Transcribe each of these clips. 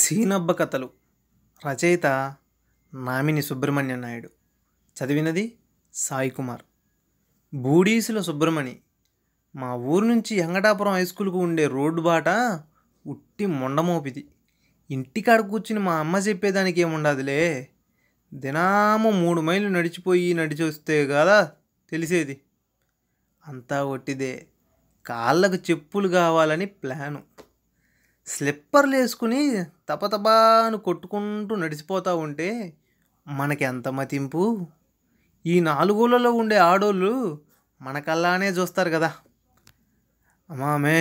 సీనబ్బ కథలు రచయిత నామిని సుబ్రహ్మణ్య నాయుడు చదివినది సాయి కుమార్ బూడీసుల సుబ్రహ్మణి మా ఊరు నుంచి వెంకటాపురం హై స్కూల్కు ఉండే రోడ్డు బాట ఉట్టి మొండమోపిది ఇంటికాడ కూర్చుని మా అమ్మ చెప్పేదానికి ఏముండదులే దినాము మూడు మైళ్ళు నడిచిపోయి నడిచొస్తే కదా తెలిసేది అంతా ఒట్టిదే కాళ్ళకు చెప్పులు కావాలని ప్లాను స్లిప్పర్లు వేసుకుని తపతపాను కొట్టుకుంటూ నడిచిపోతూ ఉంటే మనకి ఎంత మతింపు ఈ నాలుగులలో ఉండే ఆడోళ్ళు మనకల్లానే చూస్తారు కదా అమ్మామే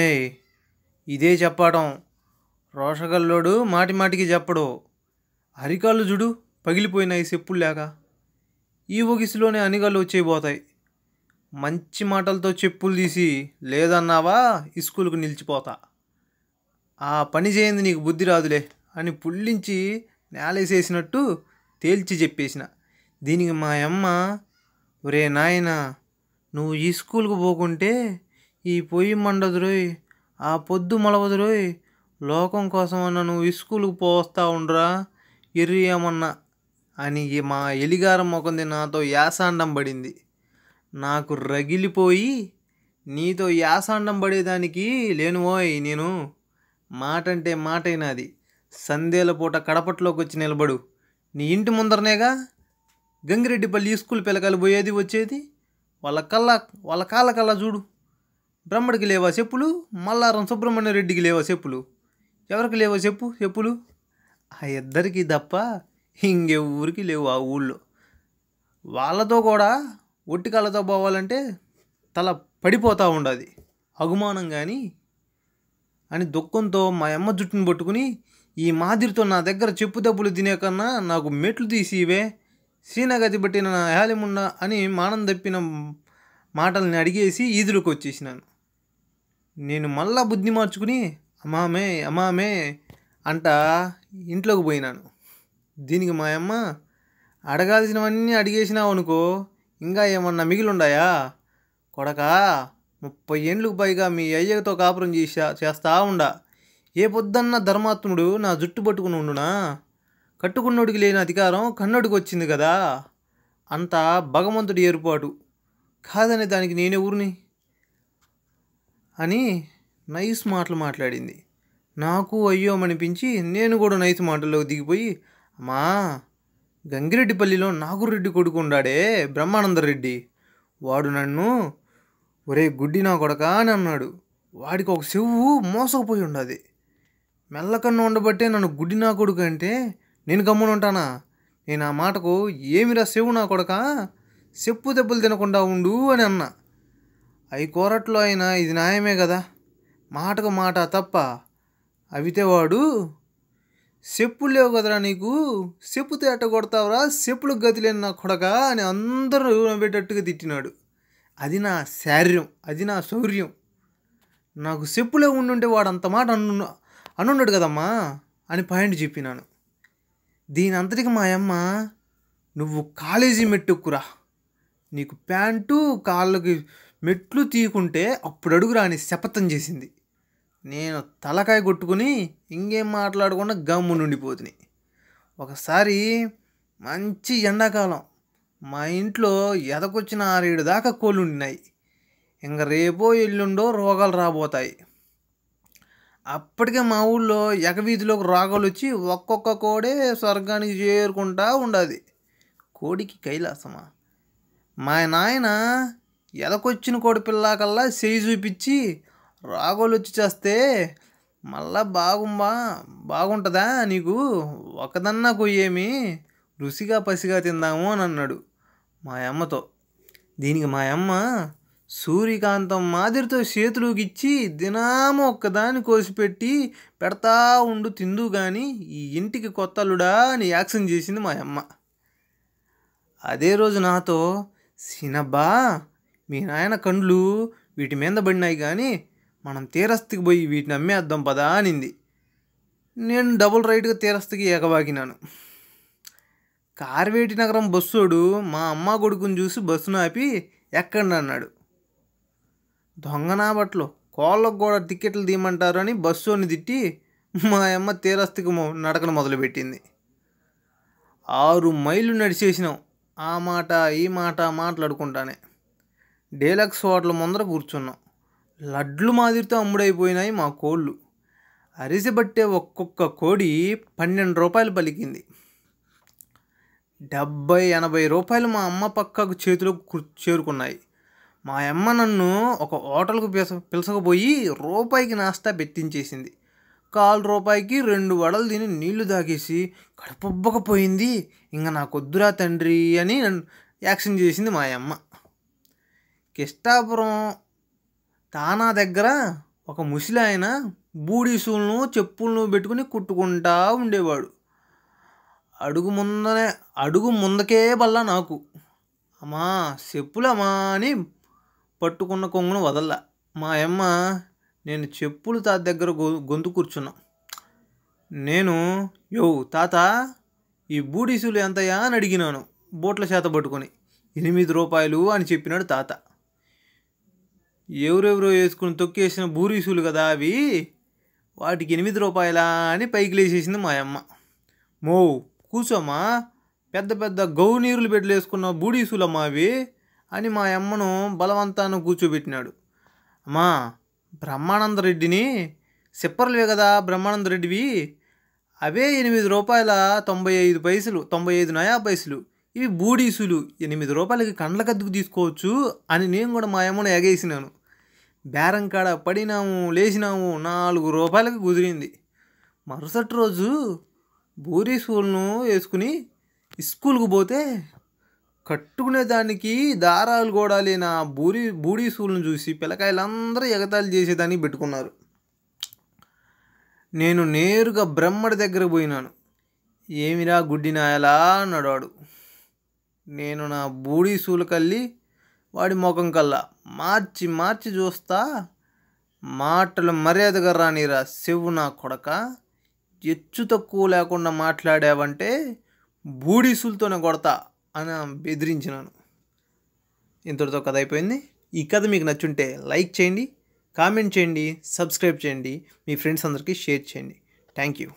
ఇదే చెప్పడం రోషగల్లోడు మాటి మాటికి చెప్పడు అరికాళ్ళు చూడు పగిలిపోయినాయి చెప్పులు లేక ఈ ఒగిసిలోనే అనిగాలు వచ్చేయిపోతాయి మంచి మాటలతో చెప్పులు తీసి లేదన్నావా ఇస్కూలుకు నిలిచిపోతా ఆ పని చేయంది నీకు బుద్ధి రాదులే అని పుల్లించి నేలేసేసినట్టు తేల్చి చెప్పేసిన దీనికి మా అమ్మ ఒరే నాయన నువ్వు ఈ స్కూల్కి పోకుంటే ఈ పొయ్యి మండదురోయ్ ఆ పొద్దు మలవదురోయ్ లోకం కోసం అన్న నువ్వు ఈ స్కూల్కు పోస్తా ఉండరా ఎర్రి ఏమన్నా అని మా ఎలిగారం మొకంది నాతో యాసాండం పడింది నాకు రగిలిపోయి నీతో యాసాండం పడేదానికి లేనువోయ్ నేను మాట అంటే మాటైనాది సందేల పూట కడపట్లోకి వచ్చి నిలబడు నీ ఇంటి ముందరనేగా గంగిరెడ్డిపల్లి స్కూల్ పిల్లకాయలు పోయేది వచ్చేది వాళ్ళ కల్లా వాళ్ళ కాళ్ళ కల్లా చూడు బ్రహ్మడికి లేవా చెప్పులు మల్లారం సుబ్రహ్మణ్య రెడ్డికి లేవా చెప్పులు ఎవరికి లేవా చెప్పు చెప్పులు ఆ ఇద్దరికి తప్ప ఇంకే ఊరికి లేవు ఆ ఊళ్ళో వాళ్ళతో కూడా ఒట్టి కాళ్ళతో పోవాలంటే తల పడిపోతూ ఉండదు అగుమానం కానీ అని దుఃఖంతో మా అమ్మ జుట్టును పట్టుకుని ఈ మాదిరితో నా దగ్గర చెప్పు దెబ్బలు తినే కన్నా నాకు మెట్లు తీసి ఇవే సీనగతి పట్టిన నా యాలిముండ అని మానం తప్పిన మాటల్ని అడిగేసి ఈదులకు వచ్చేసినాను నేను మళ్ళా బుద్ధి మార్చుకుని అమామే అమామే అంట ఇంట్లోకి పోయినాను దీనికి మా అమ్మ అడగాల్సినవన్నీ అడిగేసినావు అనుకో ఇంకా ఏమన్నా మిగిలిండాయా కొడకా ముప్పై ఏండ్లకు పైగా మీ అయ్యతో కాపురం చేసా చేస్తా ఉండా ఏ పొద్దన్న ధర్మాత్ముడు నా జుట్టు పట్టుకుని ఉండునా కట్టుకున్నోడికి లేని అధికారం కన్నడికి వచ్చింది కదా అంతా భగవంతుడి ఏర్పాటు కాదనే దానికి నేనే ఊరిని అని నైస్ మాటలు మాట్లాడింది నాకు అయ్యోమనిపించి నేను కూడా నైస్ మాటల్లోకి దిగిపోయి అమ్మా గంగిరెడ్డిపల్లిలో నాగురెడ్డి కొడుకు ఉండాడే బ్రహ్మానందరెడ్డి వాడు నన్ను ఒరే గుడ్డి నా కొడక అని అన్నాడు వాడికి ఒక చెవు మోసకపోయి ఉండదు మెల్లకన్ను ఉండబట్టే నన్ను గుడ్డి నా కొడుకు అంటే నేను గమ్మును ఉంటానా నేను ఆ మాటకు ఏమిరా సెవు నా కొడక చెప్పు దెబ్బలు తినకుండా ఉండు అని అన్న అవి కోరట్లో అయినా ఇది న్యాయమే కదా మాటకు మాట తప్ప అవితే వాడు చెప్పులు లేవు కదరా నీకు చెప్పు ఎట్ట కొడతావురా చెప్పులకు గతి లేని నా కొడక అని అందరూ నవ్వేటట్టుగా తిట్టినాడు అది నా శారీరం అది నా శౌర్యం నాకు చెప్పులే ఉండుంటే వాడు అంత మాట అను అనున్నాడు కదమ్మా అని పాయింట్ చెప్పినాను దీని అంతటికి మా అమ్మ నువ్వు కాలేజీ మెట్టుక్కురా నీకు ప్యాంటు కాళ్ళకి మెట్లు తీయకుంటే అప్పుడు అడుగురా అని శపథం చేసింది నేను తలకాయ కొట్టుకుని ఇంకేం మాట్లాడకుండా గమ్ము నుండిపోతుంది ఒకసారి మంచి ఎండాకాలం మా ఇంట్లో ఎదకొచ్చిన ఆరేడు దాకా కోళ్ళు ఉన్నాయి ఇంక రేపో ఎల్లుండో రోగాలు రాబోతాయి అప్పటికే మా ఊళ్ళో ఎగవీధిలోకి రోగాలు వచ్చి ఒక్కొక్క కోడే స్వర్గానికి చేరుకుంటా ఉండదు కోడికి కైలాసమా మా నాయన ఎదకొచ్చిన కోడి పిల్లాకల్లా చేయి చూపించి రాగోలు వచ్చి చేస్తే మళ్ళా బాగుంబా బాగుంటుందా నీకు ఒకదన్నా కొయ్యేమి రుసిగా పసిగా తిందాము అని అన్నాడు మా అమ్మతో దీనికి మా అమ్మ సూర్యకాంతం మాదిరితో చేతులుకిచ్చి దినాము ఒక్కదాన్ని కోసిపెట్టి పెడతా ఉండు తిందు కానీ ఈ ఇంటికి కొత్త అల్లుడా అని యాక్షన్ చేసింది మా అమ్మ అదే రోజు నాతో సినబ్బా మీ నాయన కండ్లు వీటి మీద పడినాయి కానీ మనం తీరస్థికి పోయి వీటిని అమ్మేద్దాం పదా అనింది నేను డబుల్ రైట్గా తీరస్థికి ఎగబాకినాను కార్వేటి నగరం బస్సోడు మా అమ్మ కొడుకుని చూసి బస్సును ఆపి ఎక్కండి అన్నాడు దొంగనా బట్లు కోళ్ళకు కూడా టిక్కెట్లు తీయమంటారు అని బస్సుని తిట్టి మా అమ్మ తీరస్తికి నడకను మొదలుపెట్టింది ఆరు మైళ్ళు నడిచేసినాం ఆ మాట ఈ మాట మాట్లాడుకుంటానే డేలక్స్ హోటల్ ముందర కూర్చున్నాం లడ్లు మాదిరితో అమ్ముడైపోయినాయి మా కోళ్ళు అరిసెబట్టే ఒక్కొక్క కోడి పన్నెండు రూపాయలు పలికింది డెబ్బై ఎనభై రూపాయలు మా అమ్మ పక్కకు చేతిలో చేరుకున్నాయి మా అమ్మ నన్ను ఒక హోటల్కు పిలస పిలసకపోయి రూపాయికి నాస్తా పెట్టించేసింది కాలు రూపాయికి రెండు వడలు తిని నీళ్లు తాగేసి కడుపుబ్బకపోయింది ఇంకా నా కొద్దురా తండ్రి అని యాక్షన్ చేసింది మా అమ్మ కిష్టాపురం తానా దగ్గర ఒక ముసలి ఆయన బూడిసూలను చెప్పులను పెట్టుకుని కుట్టుకుంటా ఉండేవాడు అడుగు ముందనే అడుగు ముందుకే బల్ల నాకు అమ్మా చెప్పులమ్మా అని పట్టుకున్న కొంగును వదల్ల మా అమ్మ నేను చెప్పులు తాత దగ్గర గొంతు కూర్చున్నా నేను యో తాత ఈ బూడిసులు ఎంతయా అని అడిగినాను బోట్ల చేత పట్టుకొని ఎనిమిది రూపాయలు అని చెప్పినాడు తాత ఎవరెవరో వేసుకుని తొక్కేసిన బూరీసులు కదా అవి వాటికి ఎనిమిది రూపాయలా అని పైకి లేచేసింది మా అమ్మ మో కూర్చోమా పెద్ద పెద్ద గౌనీరులు బిడ్డలు వేసుకున్న బూడీసులమ్మా అవి అని మా అమ్మను బలవంతాన్ని కూర్చోబెట్టినాడు అమ్మా బ్రహ్మానందరెడ్డిని సిప్పర్లవే కదా బ్రహ్మానందరెడ్డివి అవే ఎనిమిది రూపాయల తొంభై ఐదు పైసలు తొంభై ఐదు నయా పైసలు ఇవి బూడీసులు ఎనిమిది రూపాయలకి కండ్ల కద్దుకు తీసుకోవచ్చు అని నేను కూడా మా అమ్మను ఎగేసినాను బేరం కాడ పడినాము లేచినాము నాలుగు రూపాయలకి కుదిరింది మరుసటి రోజు బూరి స్కూల్ను వేసుకుని స్కూల్కి పోతే కట్టుకునే దానికి దారాలు కూడా లేని ఆ బూరి బూడి సూలను చూసి పిల్లకాయలందరూ ఎగతాళి చేసేదాన్ని పెట్టుకున్నారు నేను నేరుగా బ్రహ్మడి దగ్గర పోయినాను ఏమిరా గుడ్డి నాయలా అన్నాడు నేను నా బూడీ సూలు కల్లి వాడి ముఖం కల్లా మార్చి మార్చి చూస్తా మాటలు మర్యాదగా రానిరా శివు నా కొడక హెచ్చు తక్కువ లేకుండా మాట్లాడావంటే బూడిసులతోనే కొడతా అని బెదిరించినాను ఇంతటితో కథ అయిపోయింది ఈ కథ మీకు నచ్చుంటే లైక్ చేయండి కామెంట్ చేయండి సబ్స్క్రైబ్ చేయండి మీ ఫ్రెండ్స్ అందరికీ షేర్ చేయండి థ్యాంక్ యూ